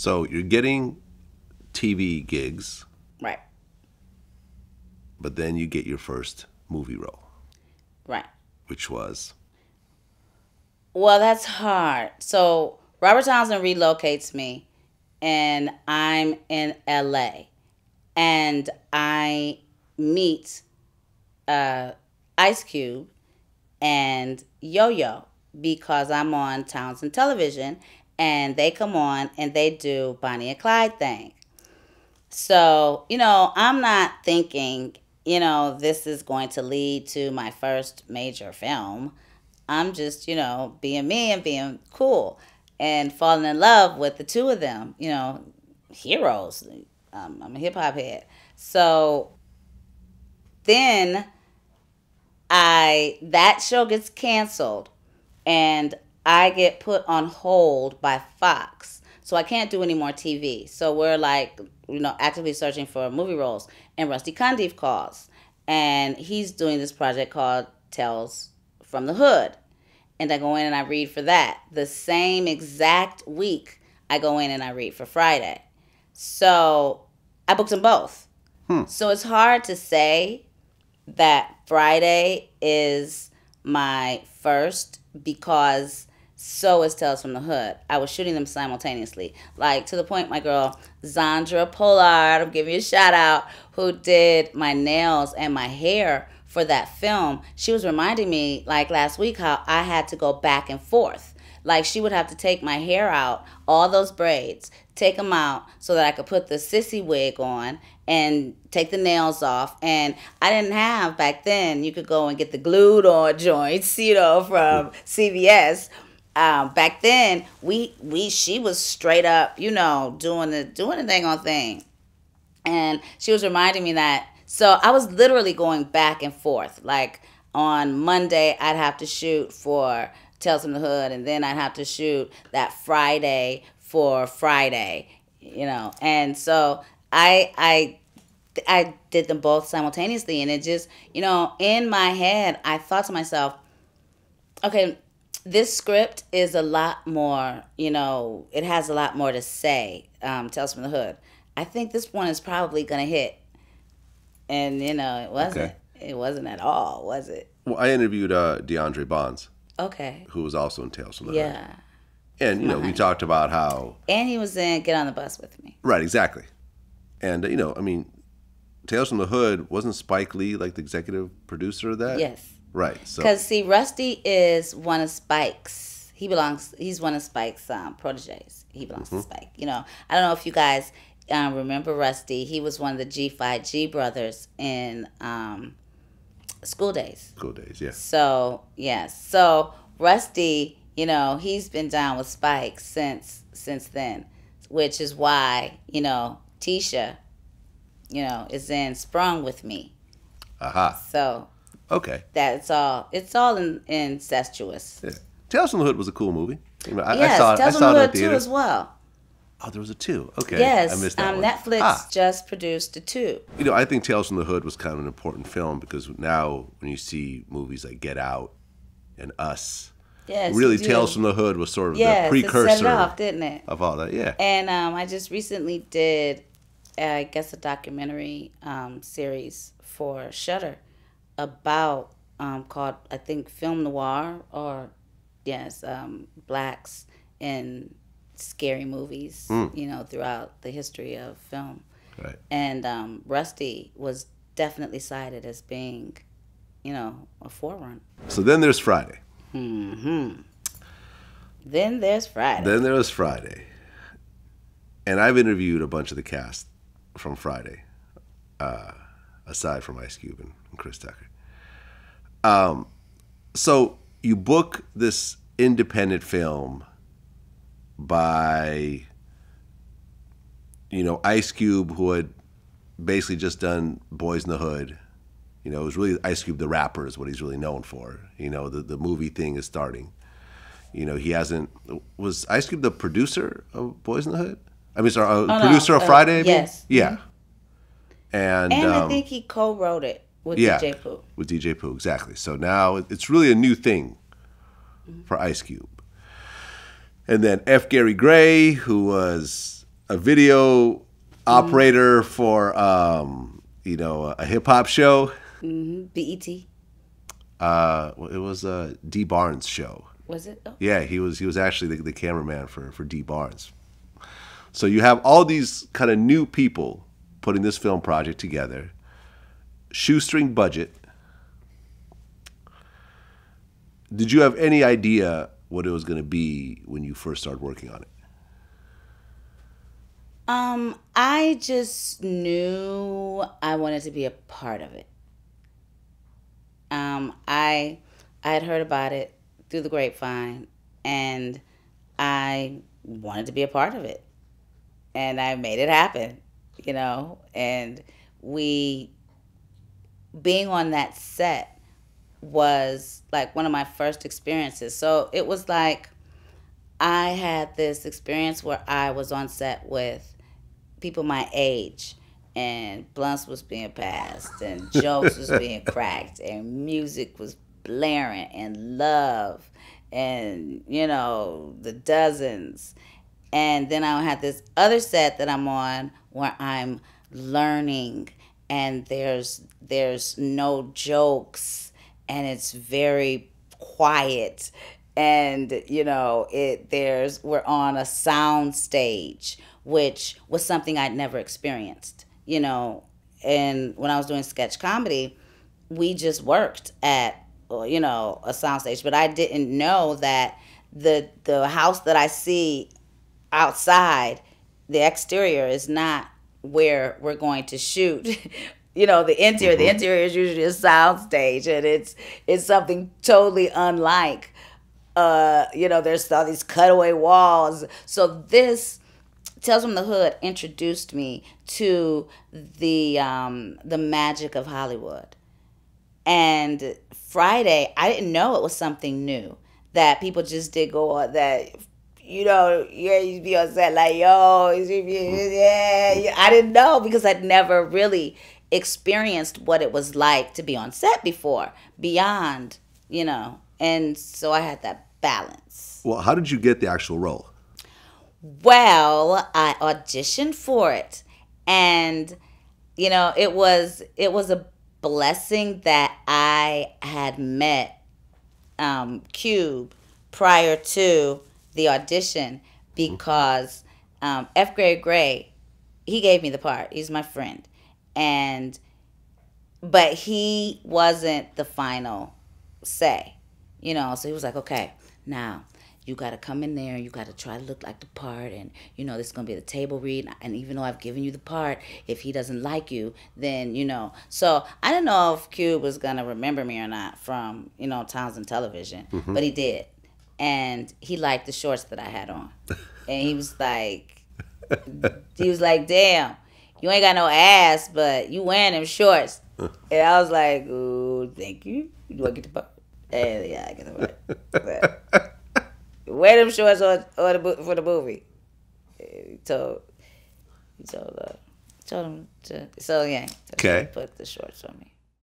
So you're getting TV gigs. Right. But then you get your first movie role. Right. Which was? Well, that's hard. So Robert Townsend relocates me, and I'm in LA. And I meet uh, Ice Cube and Yo Yo because I'm on Townsend Television and they come on and they do Bonnie and Clyde thing. So, you know, I'm not thinking, you know, this is going to lead to my first major film. I'm just, you know, being me and being cool and falling in love with the two of them, you know, heroes. Um, I'm a hip hop head. So then I, that show gets canceled and I get put on hold by Fox. So I can't do any more TV. So we're like, you know, actively searching for movie roles. And Rusty Condiff calls. And he's doing this project called Tales from the Hood. And I go in and I read for that. The same exact week, I go in and I read for Friday. So I booked them both. Hmm. So it's hard to say that Friday is my first because so is Tales from the Hood. I was shooting them simultaneously. Like to the point my girl Zandra Pollard, I'm giving you a shout out, who did my nails and my hair for that film. She was reminding me like last week how I had to go back and forth. Like she would have to take my hair out, all those braids, take them out so that I could put the sissy wig on and take the nails off. And I didn't have back then, you could go and get the glued on joints, you know, from hmm. CVS um, back then we we she was straight up, you know, doing the doing the thing on thing, and she was reminding me that. So I was literally going back and forth. Like on Monday, I'd have to shoot for Tales from the Hood, and then I'd have to shoot that Friday for Friday, you know. And so I I I did them both simultaneously, and it just you know in my head I thought to myself, okay, this script is a lot more, you know, it has a lot more to say. Um, Tales from the Hood. I think this one is probably gonna hit, and you know, it wasn't. Okay. It wasn't at all, was it? Well, I interviewed uh, DeAndre Bonds. Okay. Who was also in Tales from the yeah. Hood. Yeah. And you know, we talked about how. And he was in Get on the Bus with Me. Right. Exactly. And uh, you know, I mean, Tales from the Hood wasn't Spike Lee like the executive producer of that? Yes. Right. Because so. see, Rusty is one of Spike's. He belongs. He's one of Spike's um, proteges. He belongs mm-hmm. to Spike. You know, I don't know if you guys um, remember Rusty. He was one of the G5G brothers in um, School Days. School Days, yeah. So yeah, so Rusty, you know, he's been down with Spike since since then, which is why you know Tisha, you know, is in Sprung with me. Aha. Uh-huh. So Okay. That it's all it's all in, incestuous. Yeah. Tales from the Hood was a cool movie. I, yes, I saw, Tales I saw from the Hood two as well. Oh, there was a two. Okay. Yes, I missed that um, one. Netflix ah. just produced a two. You know, I think Tales from the Hood was kind of an important film because now when you see movies like Get Out and Us, yes, really Tales from the Hood was sort of yes, the precursor, it set it off, didn't it? Of all that, yeah. And um, I just recently did, uh, I guess, a documentary um, series for Shutter about um, called I think film noir or yes um, blacks in scary movies. Mm. You know throughout the history of film. Right. And um, Rusty was definitely cited as being, you know, a forerunner. So then there's Friday. hmm Then there's Friday. Then there was Friday. And I've interviewed a bunch of the cast from Friday. Uh, aside from Ice Cube and, and Chris Tucker. Um, so you book this independent film by you know Ice Cube who had basically just done Boys in the Hood. You know, it was really Ice Cube the rapper is what he's really known for. You know, the the movie thing is starting. You know, he hasn't was Ice Cube the producer of Boys in the Hood? I mean, sorry, uh, oh, producer no. of uh, Friday. yes. Yeah. Mm -hmm. And, and um, I think he co-wrote it with yeah, DJ Pooh. With DJ Pooh, exactly. So now it's really a new thing mm-hmm. for Ice Cube. And then F. Gary Gray, who was a video mm-hmm. operator for um, you know a hip hop show, mm-hmm. BET. Uh, it was a D Barnes show. Was it? Oh. Yeah, he was. He was actually the, the cameraman for for D Barnes. So you have all these kind of new people putting this film project together, shoestring budget. Did you have any idea what it was going to be when you first started working on it? Um, I just knew I wanted to be a part of it. Um, I I had heard about it through the grapevine, and I wanted to be a part of it, and I made it happen you know, and we being on that set was like one of my first experiences. So it was like I had this experience where I was on set with people my age and blunts was being passed and jokes was being cracked and music was blaring and love and you know the dozens and then I had this other set that I'm on where I'm learning and there's there's no jokes and it's very quiet and you know it there's we're on a sound stage which was something I'd never experienced you know and when I was doing sketch comedy we just worked at you know a sound stage but I didn't know that the the house that I see outside the exterior is not where we're going to shoot. you know, the interior, mm-hmm. the interior is usually a soundstage, and it's it's something totally unlike. Uh, you know, there's all these cutaway walls. So this Tales from the Hood introduced me to the um, the magic of Hollywood. And Friday, I didn't know it was something new that people just did go on that you know, yeah, you'd be upset like, yo, mm-hmm. yeah. I didn't know because I'd never really experienced what it was like to be on set before, beyond, you know. And so I had that balance. Well, how did you get the actual role? Well, I auditioned for it. And you know, it was it was a blessing that I had met um, Cube prior to the audition mm-hmm. because um, F. Gray Gray, he gave me the part. He's my friend, and but he wasn't the final say, you know. So he was like, okay, now you got to come in there you got to try to look like the part and you know this is going to be the table read and even though i've given you the part if he doesn't like you then you know so i do not know if cube was going to remember me or not from you know towns and television mm-hmm. but he did and he liked the shorts that I had on. And he was like, he was like, damn, you ain't got no ass, but you wearing them shorts. And I was like, ooh, thank you. You want to get the part? And yeah, I get the part. But wear them shorts on, on the, for the movie. He told, he told, uh, told him to, so yeah. okay. Put the shorts on me.